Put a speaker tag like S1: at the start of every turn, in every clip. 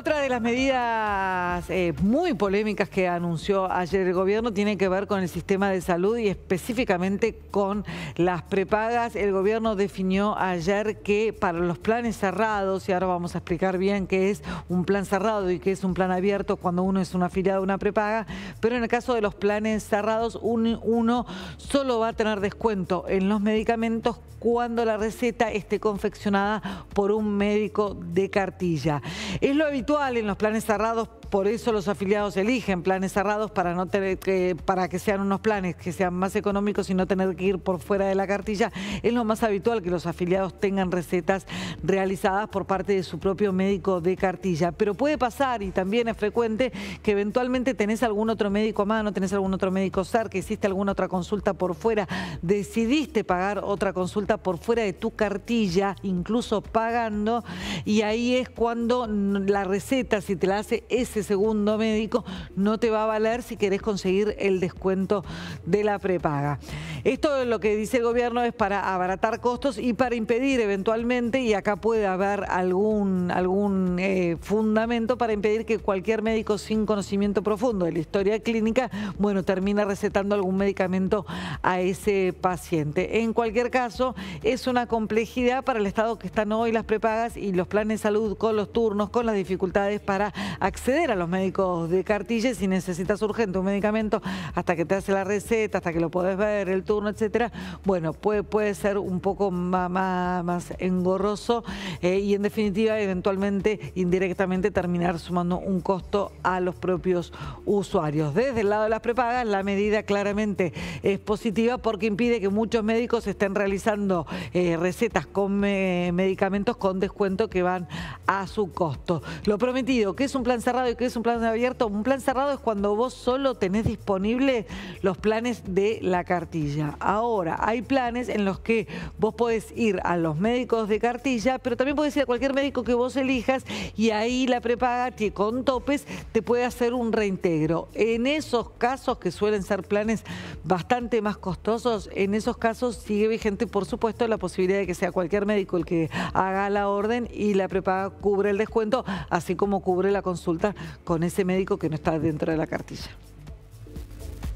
S1: Otra de las medidas eh, muy polémicas que anunció ayer el gobierno tiene que ver con el sistema de salud y específicamente con las prepagas. El gobierno definió ayer que para los planes cerrados, y ahora vamos a explicar bien qué es un plan cerrado y qué es un plan abierto cuando uno es una afiliado de una prepaga, pero en el caso de los planes cerrados, uno solo va a tener descuento en los medicamentos cuando la receta esté confeccionada por un médico de cartilla. Es lo habitual en los planes cerrados por eso los afiliados eligen planes cerrados para, no tener que, para que sean unos planes que sean más económicos y no tener que ir por fuera de la cartilla. Es lo más habitual que los afiliados tengan recetas realizadas por parte de su propio médico de cartilla. Pero puede pasar, y también es frecuente, que eventualmente tenés algún otro médico a mano, tenés algún otro médico que hiciste alguna otra consulta por fuera, decidiste pagar otra consulta por fuera de tu cartilla, incluso pagando, y ahí es cuando la receta, si te la hace ese segundo médico no te va a valer si querés conseguir el descuento de la prepaga. Esto lo que dice el gobierno es para abaratar costos y para impedir eventualmente, y acá puede haber algún, algún eh, fundamento para impedir que cualquier médico sin conocimiento profundo de la historia clínica, bueno, termine recetando algún medicamento a ese paciente. En cualquier caso, es una complejidad para el Estado que están hoy las prepagas y los planes de salud con los turnos, con las dificultades para acceder a los médicos de cartilla si necesitas urgente un medicamento hasta que te hace la receta, hasta que lo podés ver, el turno, etcétera. Bueno, puede, puede ser un poco más, más, engorroso eh, y en definitiva eventualmente indirectamente terminar sumando un costo a los propios usuarios. Desde el lado de las prepagas la medida claramente es positiva porque impide que muchos médicos estén realizando eh, recetas con eh, medicamentos con descuento que van a su costo. Lo prometido, que es un plan cerrado y ¿Qué es un plan abierto. Un plan cerrado es cuando vos solo tenés disponible los planes de la cartilla. Ahora, hay planes en los que vos podés ir a los médicos de cartilla, pero también podés ir a cualquier médico que vos elijas y ahí la prepaga que con topes te puede hacer un reintegro. En esos casos que suelen ser planes bastante más costosos, en esos casos sigue vigente, por supuesto, la posibilidad de que sea cualquier médico el que haga la orden y la prepaga cubre el descuento, así como cubre la consulta con ese médico que no está dentro de la cartilla.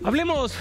S1: Hablemos